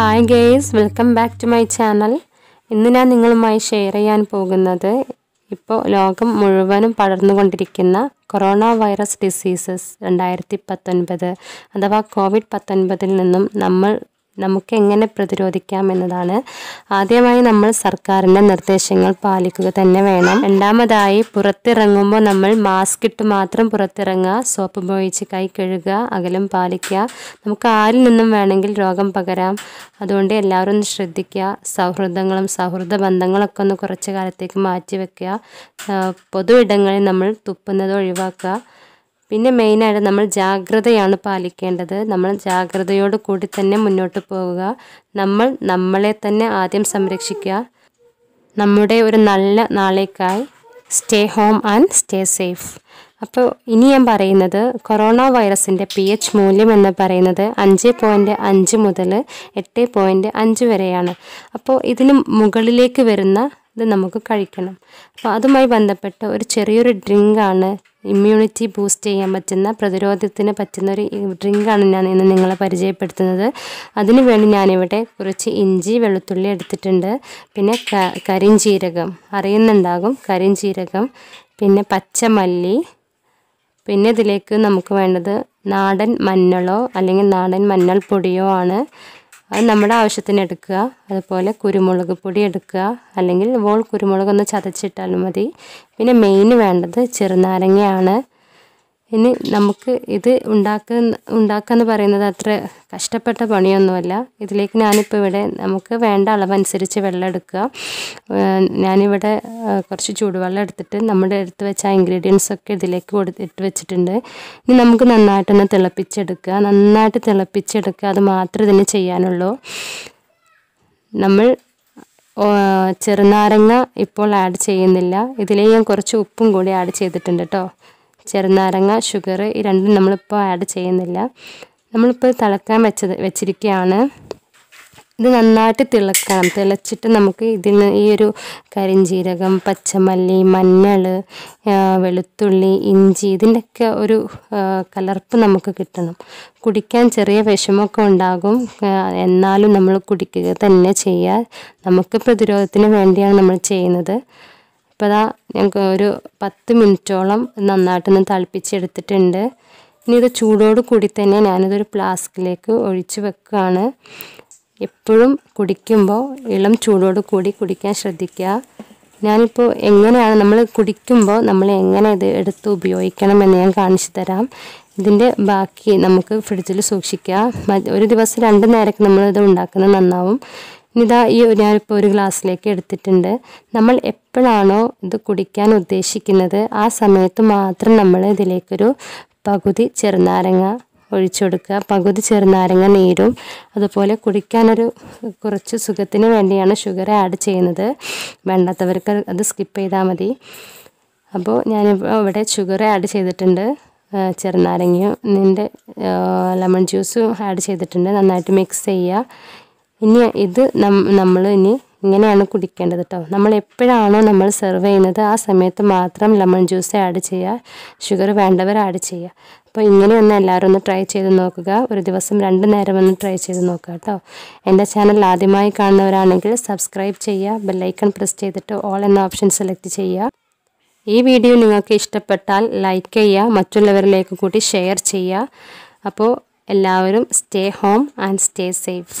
hi guys welcome back to my channel ഇന്ന് ഞാൻ നിങ്ങളുമായി ഷെയർ ചെയ്യാൻ പോകുന്നത് ഇപ്പോൾ ലോകം മുഴുവനും പടർന്നുകൊണ്ടിരിക്കുന്ന കൊറോണ വൈറസ് ഡിസീസസ് രണ്ടായിരത്തി പത്തൊൻപത് അഥവാ കോവിഡ് പത്തൊൻപതിൽ നിന്നും നമ്മൾ നമുക്ക് എങ്ങനെ പ്രതിരോധിക്കാം എന്നതാണ് ആദ്യമായി നമ്മൾ സർക്കാരിൻ്റെ നിർദ്ദേശങ്ങൾ പാലിക്കുക തന്നെ വേണം രണ്ടാമതായി പുറത്തിറങ്ങുമ്പോൾ നമ്മൾ മാസ്ക് ഇട്ട് മാത്രം പുറത്തിറങ്ങുക സോപ്പ് ഉപയോഗിച്ച് കൈ കഴുകുക അകലം പാലിക്കുക നമുക്ക് ആരിൽ നിന്നും വേണമെങ്കിൽ രോഗം പകരാം അതുകൊണ്ട് എല്ലാവരും ഒന്ന് ശ്രദ്ധിക്കുക സൗഹൃദങ്ങളും സൗഹൃദ ബന്ധങ്ങളൊക്കെ ഒന്ന് കുറച്ച് കാലത്തേക്ക് മാറ്റി വെക്കുക പൊതു ഇടങ്ങളിൽ നമ്മൾ തുപ്പുന്നത് ഒഴിവാക്കുക പിന്നെ മെയിനായിട്ട് നമ്മൾ ജാഗ്രതയാണ് പാലിക്കേണ്ടത് നമ്മൾ ജാഗ്രതയോട് കൂടി തന്നെ മുന്നോട്ട് പോവുക നമ്മൾ നമ്മളെ തന്നെ ആദ്യം സംരക്ഷിക്കുക നമ്മുടെ ഒരു നല്ല നാളേക്കായി stay home and stay safe അപ്പോൾ ഇനി ഞാൻ പറയുന്നത് കൊറോണ വൈറസിൻ്റെ പി എച്ച് മൂല്യം എന്ന് പറയുന്നത് അഞ്ച് പോയിൻറ്റ് അഞ്ച് മുതൽ എട്ട് പോയിൻറ്റ് അഞ്ച് വരെയാണ് അപ്പോൾ ഇതിന് മുകളിലേക്ക് വരുന്ന ഇത് നമുക്ക് കഴിക്കണം അപ്പോൾ അതുമായി ബന്ധപ്പെട്ട ഒരു ചെറിയൊരു ഡ്രിങ്കാണ് ഇമ്മ്യൂണിറ്റി ബൂസ്റ്റ് ചെയ്യാൻ പറ്റുന്ന പ്രതിരോധത്തിന് പറ്റുന്ന ഒരു ഡ്രിങ്കാണ് ഞാൻ ഇന്ന് നിങ്ങളെ പരിചയപ്പെടുത്തുന്നത് അതിനു വേണ്ടി ഞാനിവിടെ കുറച്ച് ഇഞ്ചി വെളുത്തുള്ളി എടുത്തിട്ടുണ്ട് പിന്നെ കരിഞ്ചീരകം അറിയുന്നുണ്ടാകും കരിഞ്ചീരകം പിന്നെ പച്ചമല്ലി പിന്നെ ഇതിലേക്ക് നമുക്ക് വേണ്ടത് നാടൻ മഞ്ഞളോ അല്ലെങ്കിൽ നാടൻ മഞ്ഞൾപ്പൊടിയോ ആണ് അത് നമ്മുടെ ആവശ്യത്തിന് എടുക്കുക അതുപോലെ കുരുമുളക് പൊടി എടുക്കുക അല്ലെങ്കിൽ വോൾ കുരുമുളകൊന്ന് ചതച്ചിട്ടാലും മതി പിന്നെ മെയിൻ വേണ്ടത് ചെറുനാരങ്ങയാണ് ഇനി നമുക്ക് ഇത് ഉണ്ടാക്കുന്ന ഉണ്ടാക്കുകയെന്ന് പറയുന്നത് അത്ര കഷ്ടപ്പെട്ട പണിയൊന്നുമല്ല ഇതിലേക്ക് ഞാനിപ്പോൾ ഇവിടെ നമുക്ക് വേണ്ട അളവനുസരിച്ച് വെള്ളം എടുക്കുക ഞാനിവിടെ കുറച്ച് ചൂടുവെള്ളം എടുത്തിട്ട് നമ്മുടെ എടുത്ത് വെച്ച ആ ഇൻഗ്രീഡിയൻസ് ഒക്കെ ഇതിലേക്ക് കൊടുത്തിട്ട് വെച്ചിട്ടുണ്ട് ഇനി നമുക്ക് നന്നായിട്ടൊന്ന് തിളപ്പിച്ചെടുക്കുക നന്നായിട്ട് തിളപ്പിച്ചെടുക്കുക അത് മാത്രമേ ഇതിന് ചെയ്യാനുള്ളൂ നമ്മൾ ചെറുനാരങ്ങ ഇപ്പോൾ ആഡ് ചെയ്യുന്നില്ല ഇതിലേക്ക് ഞാൻ കുറച്ച് ഉപ്പും കൂടി ആഡ് ചെയ്തിട്ടുണ്ട് കേട്ടോ ചെറുനാരങ്ങ ഷുഗർ ഈ രണ്ടും നമ്മളിപ്പോൾ ആഡ് ചെയ്യുന്നില്ല നമ്മളിപ്പോൾ തിളക്കാൻ വെച്ചത് വെച്ചിരിക്കുകയാണ് ഇത് നന്നായിട്ട് തിളക്കണം തിളച്ചിട്ട് നമുക്ക് ഇതിന് ഈ ഒരു കരിഞ്ചീരകം പച്ചമല്ലി മഞ്ഞൾ വെളുത്തുള്ളി ഇഞ്ചി ഇതിൻ്റെയൊക്കെ ഒരു കലർപ്പ് നമുക്ക് കിട്ടണം കുടിക്കാൻ ചെറിയ വിഷമൊക്കെ ഉണ്ടാകും എന്നാലും നമ്മൾ കുടിക്കുക തന്നെ ചെയ്യുക നമുക്ക് പ്രതിരോധത്തിന് വേണ്ടിയാണ് നമ്മൾ ചെയ്യുന്നത് ഇപ്പോൾ ഞങ്ങൾക്ക് ഒരു പത്ത് മിനിറ്റോളം നന്നായിട്ടൊന്ന് തിളപ്പിച്ചെടുത്തിട്ടുണ്ട് ഇനി ഇത് ചൂടോട് കൂടി തന്നെ ഞാനിതൊരു ഫ്ലാസ്കിലേക്ക് ഒഴിച്ച് വെക്കുകയാണ് എപ്പോഴും കുടിക്കുമ്പോൾ ഇളം ചൂടോട് കൂടി കുടിക്കാൻ ശ്രദ്ധിക്കുക ഞാനിപ്പോൾ എങ്ങനെയാണ് നമ്മൾ കുടിക്കുമ്പോൾ നമ്മൾ എങ്ങനെ ഇത് എടുത്ത് ഉപയോഗിക്കണമെന്ന് ഞാൻ കാണിച്ചു തരാം ഇതിൻ്റെ ബാക്കി നമുക്ക് ഫ്രിഡ്ജിൽ സൂക്ഷിക്കുക ഒരു ദിവസം രണ്ട് നേരമൊക്കെ നമ്മളിത് ഉണ്ടാക്കുന്നത് നന്നാവും ഇതാ ഈ ഞാനിപ്പോൾ ഒരു ഗ്ലാസ്സിലേക്ക് എടുത്തിട്ടുണ്ട് നമ്മൾ എപ്പോഴാണോ ഇത് കുടിക്കാൻ ഉദ്ദേശിക്കുന്നത് ആ സമയത്ത് മാത്രം നമ്മൾ ഇതിലേക്കൊരു പകുതി ചെറുനാരങ്ങ ഒഴിച്ചു കൊടുക്കുക പകുതി ചെറുനാരങ്ങ നീരും അതുപോലെ കുടിക്കാനൊരു കുറച്ച് സുഖത്തിന് വേണ്ടിയാണ് ഷുഗർ ആഡ് ചെയ്യുന്നത് വേണ്ടാത്തവർക്ക് അത് സ്കിപ്പ് ചെയ്താൽ മതി അപ്പോൾ ഞാൻ ഇവിടെ ഷുഗർ ആഡ് ചെയ്തിട്ടുണ്ട് ചെറുനാരങ്ങയും നിൻ്റെ ലെമൺ ജ്യൂസും ആഡ് ചെയ്തിട്ടുണ്ട് നന്നായിട്ട് മിക്സ് ചെയ്യുക ഇനി ഇത് നമ്മൾ ഇനി ഇങ്ങനെയാണ് കുടിക്കേണ്ടത് കേട്ടോ നമ്മൾ എപ്പോഴാണോ നമ്മൾ സെർവ് ചെയ്യുന്നത് ആ സമയത്ത് മാത്രം ലെമൺ ജ്യൂസ് ആഡ് ചെയ്യുക ഷുഗർ വേണ്ടവർ ആഡ് ചെയ്യുക അപ്പോൾ ഇങ്ങനെയൊന്ന് എല്ലാവരും ഒന്ന് ട്രൈ ചെയ്ത് നോക്കുക ഒരു ദിവസം രണ്ട് നേരം ഒന്ന് ട്രൈ ചെയ്ത് നോക്കുക കേട്ടോ എൻ്റെ ചാനൽ ആദ്യമായി കാണുന്നവരാണെങ്കിൽ സബ്സ്ക്രൈബ് ചെയ്യുക ബെല്ലൈക്കൺ പ്രസ് ചെയ്തിട്ട് ഓൾ എന്ന ഓപ്ഷൻ സെലക്ട് ചെയ്യുക ഈ വീഡിയോ നിങ്ങൾക്ക് ഇഷ്ടപ്പെട്ടാൽ ലൈക്ക് ചെയ്യുക മറ്റുള്ളവരിലേക്ക് കൂടി ഷെയർ ചെയ്യുക അപ്പോൾ എല്ലാവരും stay home and stay safe